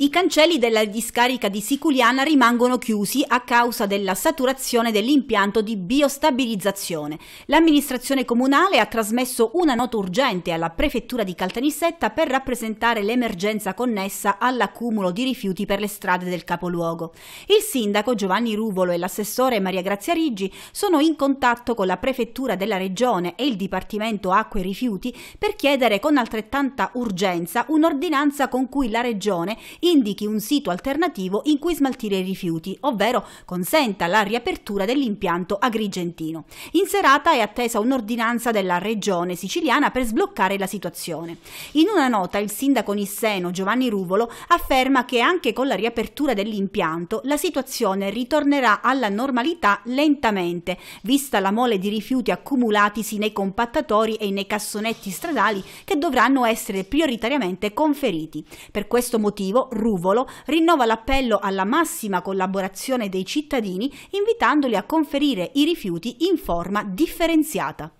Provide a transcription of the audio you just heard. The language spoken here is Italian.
I cancelli della discarica di Siculiana rimangono chiusi a causa della saturazione dell'impianto di biostabilizzazione. L'amministrazione comunale ha trasmesso una nota urgente alla prefettura di Caltanissetta per rappresentare l'emergenza connessa all'accumulo di rifiuti per le strade del capoluogo. Il sindaco Giovanni Ruvolo e l'assessore Maria Grazia Riggi sono in contatto con la prefettura della regione e il Dipartimento Acque e Rifiuti per chiedere con altrettanta urgenza un'ordinanza con cui la regione indichi un sito alternativo in cui smaltire i rifiuti, ovvero consenta la riapertura dell'impianto agrigentino. In serata è attesa un'ordinanza della regione siciliana per sbloccare la situazione. In una nota il sindaco Nisseno Giovanni Ruvolo afferma che anche con la riapertura dell'impianto la situazione ritornerà alla normalità lentamente, vista la mole di rifiuti accumulatisi nei compattatori e nei cassonetti stradali che dovranno essere prioritariamente conferiti. Per questo motivo Ruvolo rinnova l'appello alla massima collaborazione dei cittadini invitandoli a conferire i rifiuti in forma differenziata.